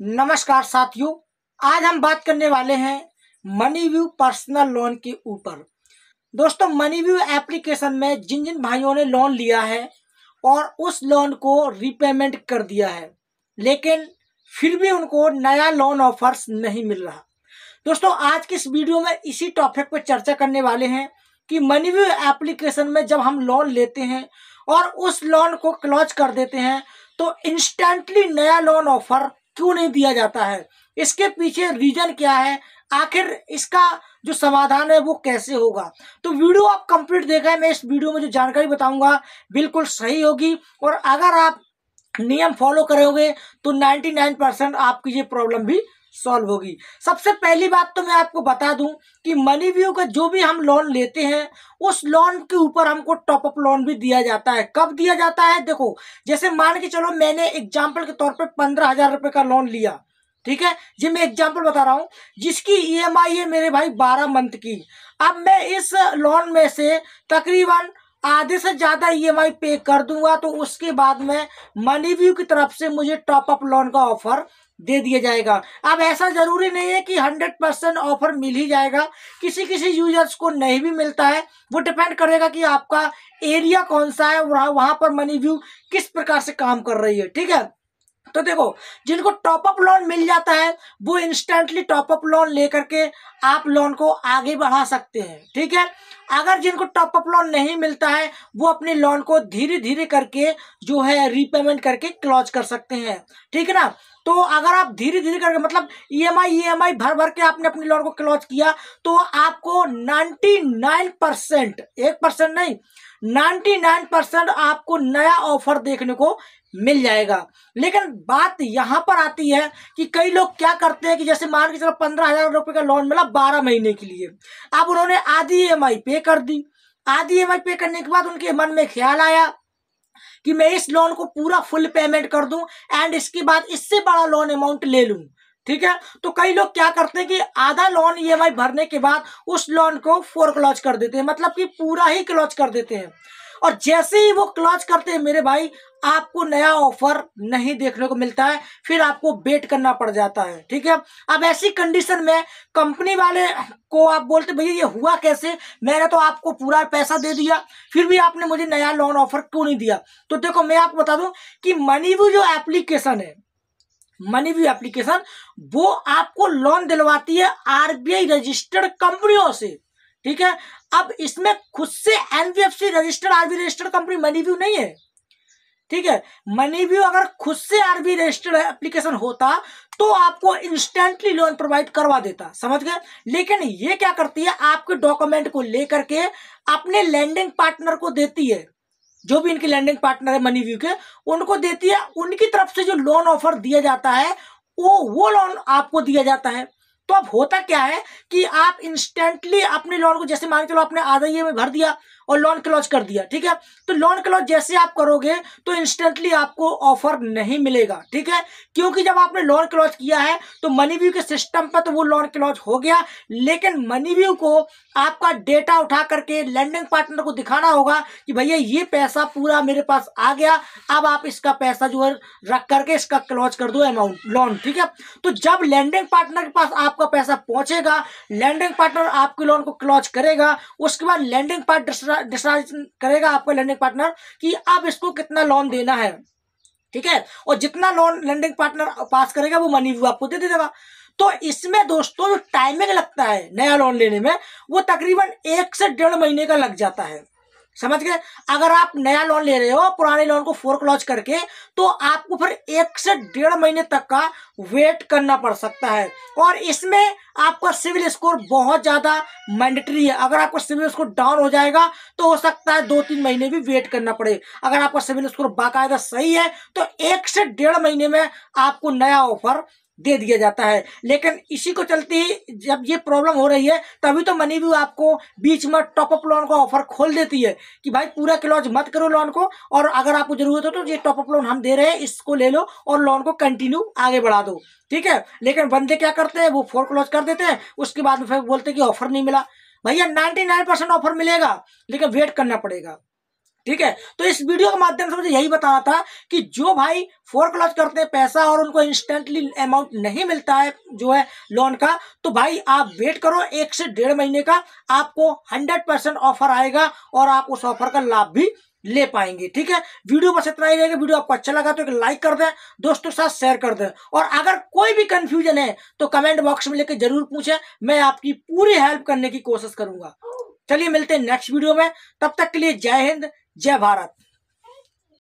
नमस्कार साथियों आज हम बात करने वाले हैं मनी व्यू पर्सनल लोन के ऊपर दोस्तों मनी व्यू एप्लीकेशन में जिन जिन भाइयों ने लोन लिया है और उस लोन को रिपेमेंट कर दिया है लेकिन फिर भी उनको नया लोन ऑफर्स नहीं मिल रहा दोस्तों आज की इस वीडियो में इसी टॉपिक पर चर्चा करने वाले हैं कि मनी व्यू एप्लीकेशन में जब हम लोन लेते हैं और उस लोन को क्लोज कर देते हैं तो इंस्टेंटली नया लोन ऑफर क्यों नहीं दिया जाता है इसके पीछे रीजन क्या है आखिर इसका जो समाधान है वो कैसे होगा तो वीडियो आप कंप्लीट देखा है मैं इस वीडियो में जो जानकारी बताऊंगा बिल्कुल सही होगी और अगर आप नियम फॉलो करोगे तो 99 परसेंट आपकी ये प्रॉब्लम भी सॉल्व होगी सबसे पहली बात तो मैं आपको बता दूं कि मनी व्यू का जो भी हम लोन लेते हैं उस लोन के ऊपर हमको टॉप अप लोन भी दिया जाता है कब दिया जाता है देखो जैसे मान के चलो मैंने एग्जाम्पल के तौर पर पंद्रह हजार रुपये का लोन लिया ठीक है जी मैं एग्जाम्पल बता रहा हूँ जिसकी ई है मेरे भाई बारह मंथ की अब मैं इस लोन में से तकरीबन आधे से ज़्यादा ईएमआई e पे कर दूंगा तो उसके बाद में मनी व्यू की तरफ से मुझे टॉप अप लोन का ऑफर दे दिया जाएगा अब ऐसा ज़रूरी नहीं है कि हंड्रेड परसेंट ऑफर मिल ही जाएगा किसी किसी यूजर्स को नहीं भी मिलता है वो डिपेंड करेगा कि आपका एरिया कौन सा है वहाँ वहाँ पर मनी व्यू किस प्रकार से काम कर रही है ठीक है तो देखो जिनको टॉपअप लोन मिल जाता है वो इंस्टेंटली टॉपअप लोन लेकर के आप लोन को आगे बढ़ा सकते हैं ठीक है अगर जिनको टॉपअप लोन नहीं मिलता है वो अपने लोन को धीरे धीरे करके जो है रीपेमेंट करके क्लोज कर सकते हैं ठीक है ना तो अगर आप धीरे धीरे करके मतलब ई एम आई ई एम आई भर भर के आपने अपने लोन को क्लोज किया तो आपको नाइन्टी नाइन परसेंट एक परसेंट नहीं नाइन्टी नाइन परसेंट आपको नया ऑफर देखने को मिल जाएगा लेकिन बात यहाँ पर आती है कि कई लोग क्या करते हैं कि जैसे मान के चलो पंद्रह हजार रुपये का लोन मिला बारह महीने के लिए अब उन्होंने आधी ई e पे कर दी आधी ई e पे करने के बाद उनके मन में ख्याल आया कि मैं इस लोन को पूरा फुल पेमेंट कर दूं एंड इसके बाद इससे बड़ा लोन अमाउंट ले लूं ठीक है तो कई लोग क्या करते हैं कि आधा लोन ई भरने के बाद उस लोन को फोर क्लॉज कर देते हैं मतलब कि पूरा ही क्लॉज कर देते हैं और जैसे ही वो क्लॉज करते हैं मेरे भाई आपको नया ऑफर नहीं देखने को मिलता है फिर आपको वेट करना पड़ जाता है ठीक है अब ऐसी कंडीशन में कंपनी वाले को आप बोलते भैया ये हुआ कैसे मैंने तो आपको पूरा पैसा दे दिया फिर भी आपने मुझे नया लोन ऑफर क्यों नहीं दिया तो देखो मैं आपको बता दूं कि मनीव्यू जो एप्लीकेशन है मनी व्यू एप्लीकेशन वो आपको लोन दिलवाती है आरबीआई रजिस्टर्ड कंपनियों से ठीक है अब इसमें खुद से NBFC registered RB registered company Money View नहीं है ठीक है मनी व्यू अगर खुद से आरबी रजिस्टर्ड एप्लीकेशन होता तो आपको इंस्टेंटली लोन प्रोवाइड करवा देता समझ गए लेकिन ये क्या करती है आपके डॉक्यूमेंट को लेकर के अपने लैंडिंग पार्टनर को देती है जो भी इनके लैंडिंग पार्टनर है मनी व्यू के उनको देती है उनकी तरफ से जो लोन ऑफर दिया जाता है वो वो लोन आपको दिया जाता है तो अब होता क्या है कि आप इंस्टेंटली अपने लोन को जैसे मान के चलो आपने आधा ई भर दिया और लोन क्लॉज कर दिया ठीक है तो लोन क्लॉज जैसे आप करोगे तो इंस्टेंटली आपको ऑफर नहीं मिलेगा ठीक है क्योंकि जब आपने लोन क्लॉज किया है तो मनी व्यू के सिस्टम पर तो वो लोन क्लॉज हो गया लेकिन मनी व्यू को आपका डेटा उठा करके लैंडिंग पार्टनर को दिखाना होगा कि भैया ये पैसा पूरा मेरे पास आ गया अब आप इसका पैसा जो है रख करके इसका क्लॉज कर दो अमाउंट लोन ठीक है तो जब लैंडिंग पार्टनर के पास आपका पैसा पहुंचेगा लैंडिंग पार्टनर आपके लोन को क्लॉज करेगा उसके बाद लैंडिंग पार्टनर डिसाइड करेगा आपका लैंडिंग पार्टनर कि अब इसको कितना लोन देना है ठीक है और जितना लोन लैंडिंग पार्टनर पास करेगा वो मनी भी आपको दे देगा तो इसमें दोस्तों जो टाइमिंग लगता है नया लोन लेने में वो तकरीबन एक से डेढ़ महीने का लग जाता है समझ गए अगर आप नया लोन ले रहे हो पुराने लोन को फोर क्लॉज करके तो आपको फिर एक से डेढ़ महीने तक का वेट करना पड़ सकता है और इसमें आपका सिविल स्कोर बहुत ज़्यादा मैंडेटरी है अगर आपका सिविल स्कोर डाउन हो जाएगा तो हो सकता है दो तीन महीने भी वेट करना पड़े अगर आपका सिविल स्कोर बाकायदा सही है तो एक से डेढ़ महीने में आपको नया ऑफर दे दिया जाता है लेकिन इसी को चलते जब ये प्रॉब्लम हो रही है तभी तो मनी व्यू आपको बीच में टॉपअप लोन का ऑफर खोल देती है कि भाई पूरा क्लॉज मत करो लोन को और अगर आपको जरूरत हो तो ये टॉपअप लोन हम दे रहे हैं इसको ले लो और लोन को कंटिन्यू आगे बढ़ा दो ठीक है लेकिन बंदे क्या करते हैं वो फोर क्लॉज कर देते हैं उसके बाद में फिर बोलते हैं कि ऑफर नहीं मिला भैया नाइन्टी नाइन परसेंट ऑफर मिलेगा लेकिन वेट करना पड़ेगा ठीक है तो इस वीडियो के माध्यम से मुझे यही बताना था कि जो भाई फोर क्लॉज करते हैं पैसा और उनको इंस्टेंटली अमाउंट नहीं मिलता है जो है लोन का तो भाई आप वेट करो एक से डेढ़ महीने का आपको हंड्रेड परसेंट ऑफर आएगा और आप उस ऑफर का लाभ भी ले पाएंगे ठीक है वीडियो बस इतना ही रहेगा वीडियो आपको अच्छा लगा तो एक लाइक कर दें दोस्तों के साथ शेयर कर दें और अगर कोई भी कंफ्यूजन है तो कमेंट बॉक्स में लेकर जरूर पूछे मैं आपकी पूरी हेल्प करने की कोशिश करूंगा चलिए मिलते हैं नेक्स्ट वीडियो में तब तक के लिए जय हिंद जय भारत